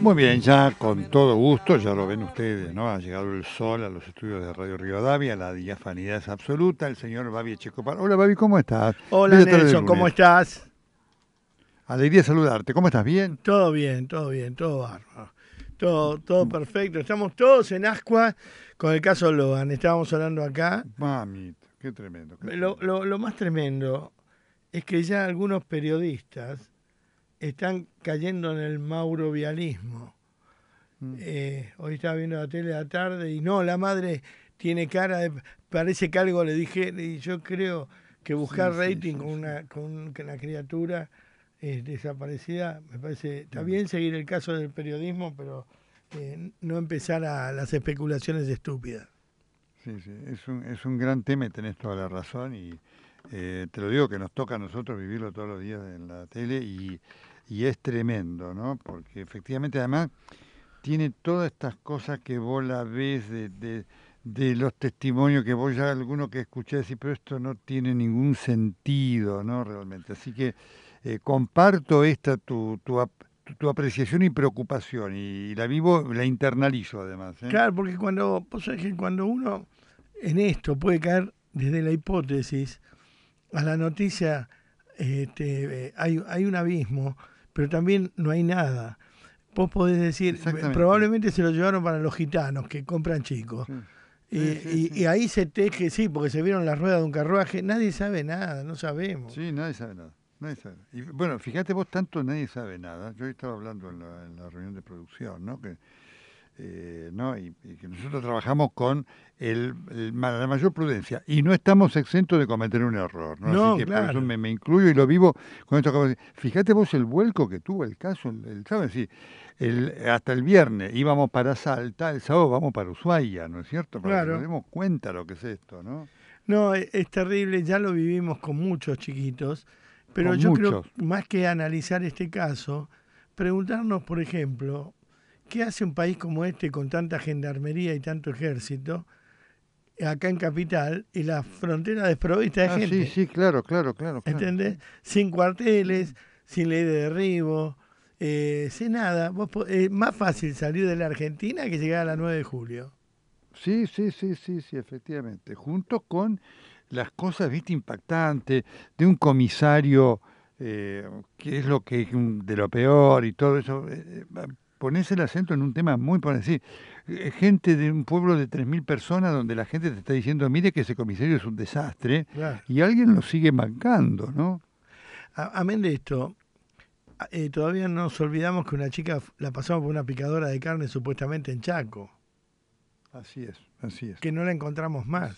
Muy bien, ya con todo gusto, ya lo ven ustedes, ¿no? Ha llegado el sol a los estudios de Radio Rivadavia, la diafanidad es absoluta, el señor Babi Echecopar. Hola Babi, ¿cómo estás? Hola Nelson, ¿cómo estás? Alegría saludarte, ¿cómo estás? ¿Bien? Todo bien, todo bien, todo bárbaro. Todo, todo perfecto, estamos todos en Ascua con el caso Logan, estábamos hablando acá. Mami, qué tremendo. Qué tremendo. Lo, lo, lo más tremendo es que ya algunos periodistas están cayendo en el maurovialismo. Mm. Eh, hoy estaba viendo la tele de la tarde y no, la madre tiene cara de. Parece que algo le dije, y yo creo que buscar rating con, una, con una criatura eh, desaparecida, me parece. Está mm. bien seguir el caso del periodismo, pero eh, no empezar a las especulaciones estúpidas. Sí, sí, es un, es un gran tema y tenés toda la razón. Y eh, te lo digo que nos toca a nosotros vivirlo todos los días en la tele y y es tremendo, ¿no? Porque efectivamente además tiene todas estas cosas que vos la ves de, de, los testimonios que vos ya alguno que escuché decir, pero esto no tiene ningún sentido, ¿no? Realmente. Así que eh, comparto esta tu, tu, tu, apreciación y preocupación y, la vivo, la internalizo además. ¿eh? Claro, porque cuando, cuando uno en esto puede caer desde la hipótesis a la noticia, este, eh, hay, hay un abismo pero también no hay nada. Vos podés decir, probablemente se lo llevaron para los gitanos que compran chicos. Y, y, ahí se teje, sí, porque se vieron las ruedas de un carruaje. Nadie sabe nada, no sabemos. Sí, nadie sabe nada. Y bueno, fíjate vos, tanto nadie sabe nada. Yo estaba hablando en la, en la reunión de producción, ¿no? Que eh, ¿no? y, que nosotros trabajamos con el, la mayor prudencia y no estamos exentos de cometer un error. No, me, incluyo y lo vivo con esto. Fíjate vos el vuelco que tuvo el caso, el, hasta el viernes íbamos para Salta, el sábado vamos para Ushuaia, ¿no es cierto? Para claro. que nos demos cuenta lo que es esto, ¿no? No, e, es, terrible, ya lo vivimos con muchos chiquitos, pero yo creo, más que analizar este caso, preguntarnos, por ejemplo, ¿Qué hace un país como este con tanta gendarmería y tanto ejército? acá en Capital y la frontera desprovista de ah, gente. Sí, sí, claro, claro, claro. ¿Entendés? Sin cuarteles, sin ley de derribo, eh, sin nada. es eh, más fácil salir de la Argentina que llegar a la 9 de julio. Sí, sí, sí, sí, sí, efectivamente. Junto con las cosas, viste, impactantes de un comisario, eh, que es lo que de lo peor y todo eso. Ponés el acento en un tema muy parecido. Eh, gente de un pueblo de 3.000 personas donde la gente te está diciendo, mire que ese comisario es un desastre, y alguien lo sigue mancando. ¿no? Amén de esto, ah, eh, todavía nos olvidamos que una chica la pasamos por una picadora de carne supuestamente en Chaco. Así es, así es. Que no la encontramos más.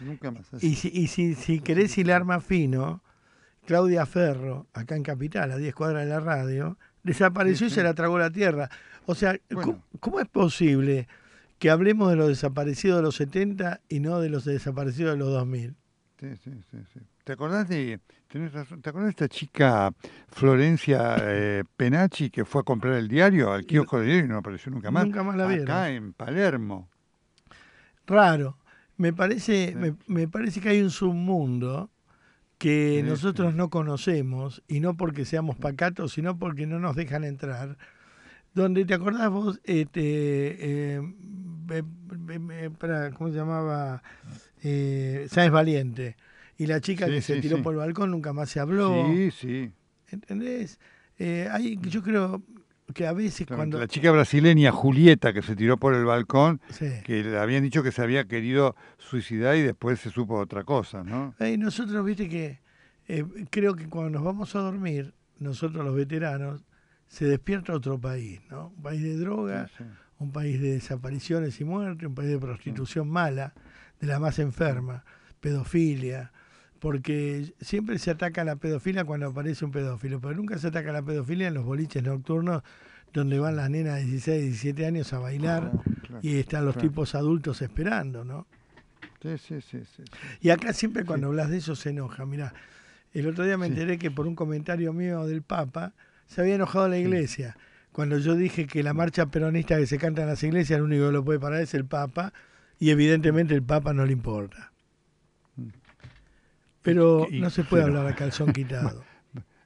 Nunca más. Así. Y, si, si querés hilar más fino, Claudia Ferro, acá en Capital, a 10 cuadras de la radio, desapareció y se la tragó la tierra. O sea, ¿cómo, es posible que hablemos de los desaparecidos de los 70 y no de los desaparecidos de los 2000? Sí, sí, sí. ¿Te acordás de, ¿te acordás de esta chica Florencia eh, Penachi que fue a comprar el diario al kiosco de diario y no apareció nunca más? Nunca más la vieron. Acá en Palermo. Raro. Me parece, me parece que hay un submundo que nosotros no conocemos, y no porque seamos pacatos, sino porque no nos dejan entrar, donde te acordás vos, este, eh, ¿cómo se llamaba? Eh, Valiente. Y la chica que se tiró por el balcón nunca más se habló. Sí, sí. ¿Entendés? Eh, hay, yo creo, a veces cuando... La chica brasileña Julieta que se tiró por el balcón, que le habían dicho que se había querido suicidar y después se supo otra cosa, ¿no? Y nosotros, viste que eh, creo que cuando nos vamos a dormir, nosotros los veteranos, se despierta otro país, ¿no? Un país de drogas, un país de desapariciones y muertes, un país de prostitución mala, de la más enferma, pedofilia, porque siempre se ataca a la pedofilia cuando aparece un pedófilo, pero nunca se ataca a la pedofilia en los boliches nocturnos donde van las nenas de 16, 17 años a bailar ah, y están los tipos adultos esperando, ¿no? Sí, sí, sí. sí, Y acá siempre cuando hablas de eso se enoja. Mirá, el otro día me enteré que por un comentario mío del Papa se había enojado la iglesia. Cuando yo dije que la marcha peronista que se canta en las iglesias, el único que lo puede parar es el Papa, y evidentemente el Papa no le importa. Pero no se puede hablar a calzón quitado.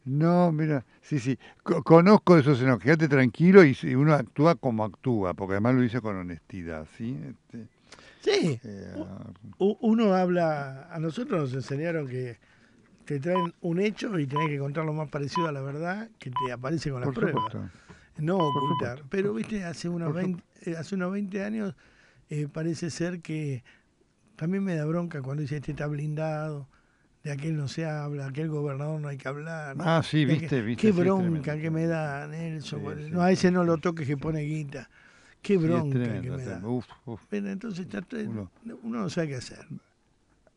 No, mira, sí, sí. Conozco eso no, Quédate tranquilo y uno actúa como actúa, porque además lo dice con honestidad, ¿sí? Este, sí. Eh, uno habla. A nosotros nos enseñaron que te traen un hecho y tenés que contar lo más parecido a la verdad que te aparece con la prueba. No ocultar. Pero, viste, hace unos, 20, eh, hace unos años eh, parece ser que también me da bronca cuando dice este está blindado de aquel no se habla, aquel gobernador no hay que hablar. Ah, sí, viste, viste. Qué bronca que me da Nelson. no, a ese no lo toques que pone guita. Qué bronca que me da. Uf, Pero entonces uno, no sabe qué hacer.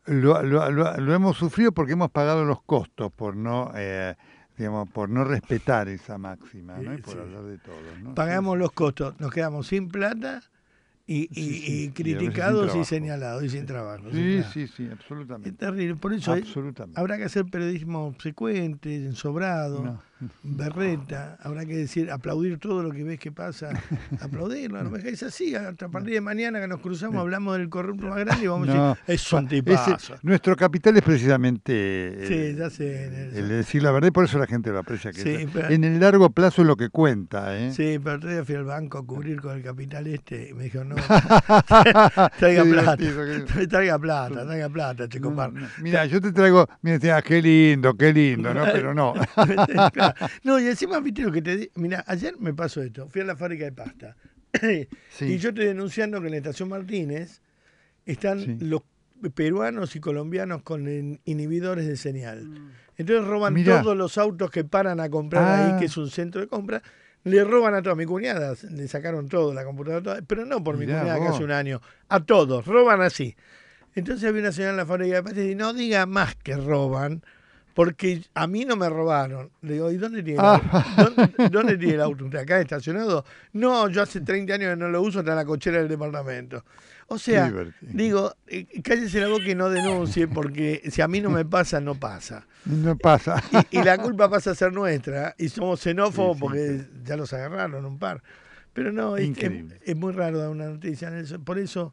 Lo, lo, lo, hemos sufrido porque hemos pagado los costos por no eh, digamos por no respetar esa máxima y por hablar de todo pagamos los costos nos quedamos sin plata y, y criticados y, señalados y sin trabajo. Sí, sí, sí, absolutamente. Es terrible. Por eso habrá que hacer periodismo secuente, ensobrado berreta, habrá que decir, aplaudir todo lo que ves que pasa, aplaudirlo, no me es así, a partir de mañana que nos cruzamos hablamos del corrupto más grande y vamos a decir, es un nuestro capital es precisamente sí, el, ya sé, el, decir la verdad y por eso la gente lo aprecia. Que sí, en el largo plazo es lo que cuenta. ¿eh? Sí, pero otro día fui al banco a cubrir con el capital este y me dijo, no, traiga, plata, traiga plata, traiga plata, chico. No, mira, yo te traigo, mira, decía ah, qué lindo, qué lindo, ¿no? Pero no. claro. No, y encima, viste lo que te digo. Mira, ayer me pasó esto. Fui a la fábrica de pasta. Y yo estoy denunciando que en la estación Martínez están los peruanos y colombianos con inhibidores de señal. Mm. Entonces roban todos los autos que paran a comprar ahí, ah. que es un centro de compra. Le roban a todas mi cuñada le sacaron todo, la computadora, pero no por mi cuñada hace un año, a todos, roban así. Entonces había una señora en la fábrica de pasta y no diga más que roban, porque a mí no me robaron. Le digo, ¿y dónde tiene, el, ah. ¿dónde, dónde tiene el auto? ¿Usted acá estacionado? No, yo hace 30 años que no lo uso, está en la cochera del departamento. O sea, digo, eh, cállese la boca y no denuncie, porque si a mí no me pasa, no pasa. No pasa. Y, la culpa pasa a ser nuestra, y somos xenófobos porque ya los agarraron un par. Pero no, es, que es, muy raro dar una noticia. Por eso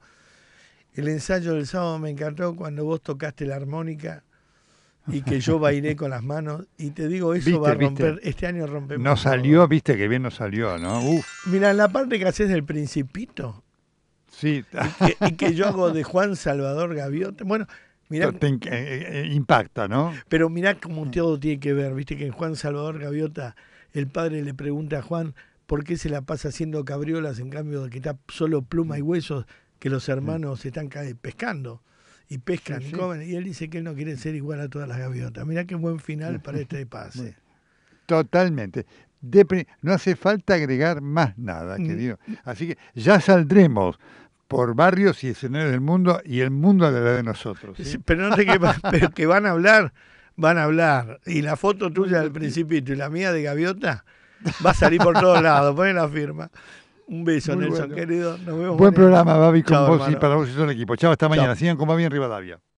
el ensayo del sábado me encantó cuando vos tocaste la armónica y que yo bailé con las manos. Y te digo, eso va a romper, este año rompemos. No salió, viste que bien no salió, ¿no? Mira, la parte que haces del principito. Sí. Y que, yo hago de Juan Salvador Gaviota. Bueno, mira eh, eh, eh, impacta, ¿no? Pero mirá cómo todo tiene que ver, viste que en Juan Salvador Gaviota el padre le pregunta a Juan por qué se la pasa haciendo cabriolas en cambio de que está solo pluma y huesos que los hermanos están pescando y pescan jóvenes. Y él dice que él no quiere ser igual a todas las gaviotas. Mirá qué buen final para este pase. Totalmente. no hace falta agregar más nada, mm. querido. Así que ya saldremos por barrios y escenarios del mundo y el mundo alrededor de nosotros. Pero no sé qué pero que van a hablar, van a hablar. Y la foto tuya del principito y la mía de gaviota va a salir por todos lados, ponen la firma. Un beso, Nelson, querido. Nos vemos Buen programa, Babi, con vos y para vos y todo el equipo. Chao, hasta mañana. Sigan con Babi en Rivadavia.